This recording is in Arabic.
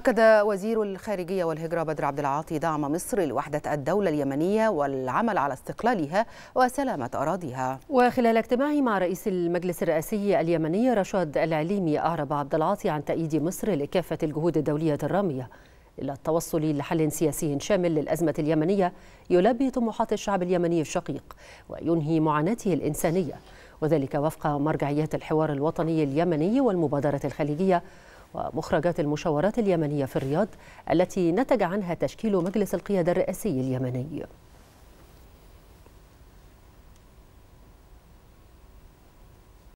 أكد وزير الخارجية والهجرة بدر عبد العاطي دعم مصر لوحدة الدولة اليمنية والعمل على استقلالها وسلامة أراضيها وخلال اجتماعه مع رئيس المجلس الرئاسي اليمني رشاد العليمي أعرب عبد العاطي عن تأييد مصر لكافة الجهود الدولية الرامية إلى التوصل لحل سياسي شامل للأزمة اليمنية يلبي طموحات الشعب اليمني الشقيق وينهي معاناته الإنسانية وذلك وفق مرجعيات الحوار الوطني اليمني والمبادرة الخليجية ومخرجات المشاورات اليمنية في الرياض التي نتج عنها تشكيل مجلس القيادة الرئاسي اليمني